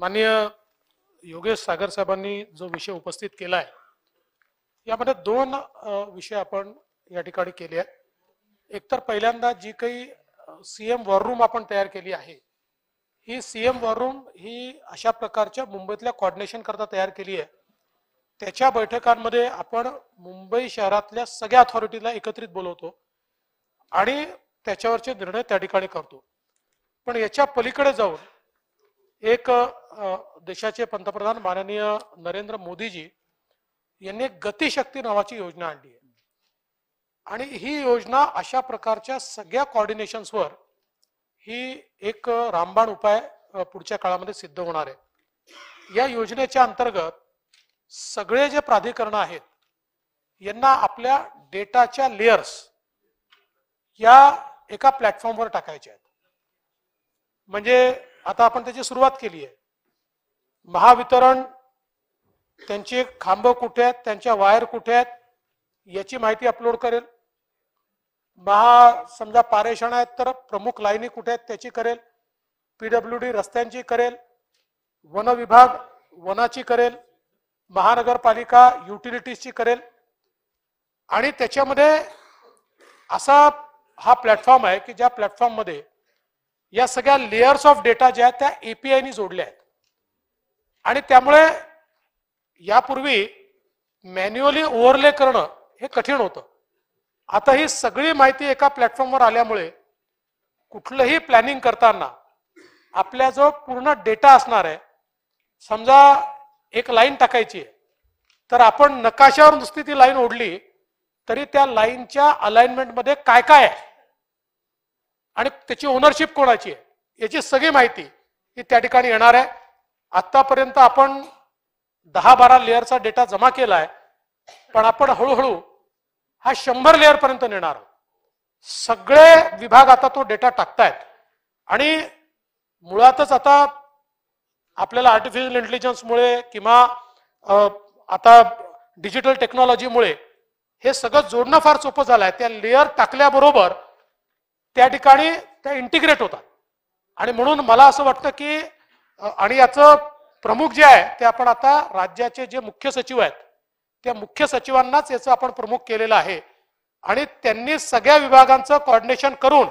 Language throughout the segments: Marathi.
माननीय योगेश सागर साहेबांनी जो विषय उपस्थित केला आहे यामध्ये दोन विषय आपण या ठिकाणी केले आहेत एकतर पहिल्यांदा जी काही सीएम वॉर रूम आपण तयार केली आहे ही सीएम वॉर रूम ही अशा प्रकारच्या मुंबईतल्या कॉर्डिनेशन करता तयार केली आहे त्याच्या बैठकांमध्ये आपण मुंबई शहरातल्या सगळ्या अथॉरिटीला एकत्रित बोलवतो आणि त्याच्यावरचे निर्णय त्या ठिकाणी करतो पण याच्या पलीकडे जाऊन एक देशाचे पंतप्रधान माननीय नरेंद्र मोदीजी यांनी एक गतिशक्ती नावाची योजना आणली आहे आणि ही योजना अशा प्रकारच्या सगळ्या कॉर्डिनेशन्सवर ही एक रामबाण उपाय पुढच्या काळामध्ये सिद्ध होणार आहे या योजनेच्या अंतर्गत सगळे जे प्राधिकरण आहेत यांना आपल्या डेटाच्या लेयर्स या एका प्लॅटफॉर्मवर टाकायच्या आहेत म्हणजे आता आपण त्याची सुरुवात केली आहे महावितरण त्यांचे खांब कुठे आहेत त्यांच्या वायर कुठे आहेत याची माहिती अपलोड करेल महा समजा पारेषण आहेत तर प्रमुख लाईनी कुठे आहेत त्याची करेल पीडब्ल्यू डी रस्त्यांची करेल वन विभाग वनाची करेल महानगरपालिका युटिलिटीजची करेल आणि त्याच्यामध्ये असा हा प्लॅटफॉर्म आहे की ज्या प्लॅटफॉर्ममध्ये या सगळ्या लेयर्स ऑफ डेटा ज्या आहेत त्या एपीआयनी जोडल्या आहेत आणि त्यामुळे यापूर्वी मॅन्युअली ओव्हरले करणं हे कठीण होतं आता ही सगळी माहिती एका प्लॅटफॉर्मवर आल्यामुळे कुठलंही प्लॅनिंग करताना आपल्या जो पूर्ण डेटा असणार आहे समजा एक लाईन टाकायची आहे तर आपण नकाशावर नुसती ती लाईन ओढली तरी त्या लाईनच्या अलाइनमेंटमध्ये काय काय आहे आणि त्याची ओनरशिप कोणाची आहे याची सगळी माहिती ही त्या ठिकाणी येणार आहे आतापर्यंत आपण दहा बारा लेअरचा डेटा जमा केलाय पण आपण हळूहळू हा शंभर लेअरपर्यंत नेणार सगळे विभाग आता तो डेटा टाकतायत आणि मुळातच आता आपल्याला आर्टिफिशियल इंटेलिजन्समुळे किंवा आता डिजिटल टेक्नॉलॉजीमुळे हे सगळं जोडणं फार सोपं झालं आहे त्या लेअर टाकल्याबरोबर त्या ठिकाणी त्या इंटिग्रेट होतात आणि म्हणून मला असं वाटतं की आणि याचं प्रमुख जे आहे ते आपण आता राज्याचे जे मुख्य सचिव आहेत त्या मुख्य सचिवांनाच याचं आपण प्रमुख केलेलं आहे आणि त्यांनी सगळ्या विभागांचं कॉर्डिनेशन करून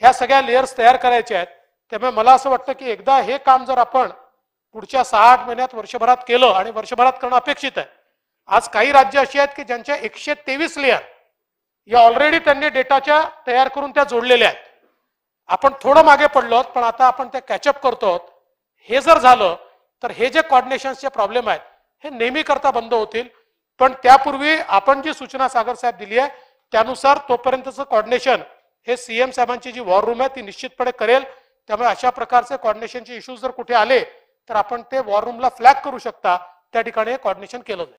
ह्या सगळ्या लेयर्स तयार करायच्या आहेत त्यामुळे मला असं वाटतं की एकदा हे काम जर आपण पुढच्या सहा आठ महिन्यात वर्षभरात केलं आणि वर्षभरात करणं अपेक्षित आहे आज काही राज्य अशी आहेत की ज्यांच्या एकशे तेवीस लेअर या ऑलरेडी त्यांनी डेटाच्या तयार करून त्या जोडलेल्या आहेत आपण थोडं मागे पडलो पण आता आपण त्या कॅचअप करतो हे जर झालं तर हे जे कॉर्डिनेशनचे प्रॉब्लेम आहेत हे नेहमी करता बंद होतील पण त्यापूर्वी आपण जी सूचना सागर साहेब दिली आहे त्यानुसार तोपर्यंतचं कॉर्डिनेशन हे सीएम साहेबांची जी वॉर रूम आहे ती निश्चितपणे करेल त्यामुळे अशा प्रकारचे कॉर्डिनेशनचे इश्यूज जर कुठे आले तर आपण ते वॉर रूमला फ्लॅग करू शकता त्या ठिकाणी हे कॉर्डिनेशन केलं जाईल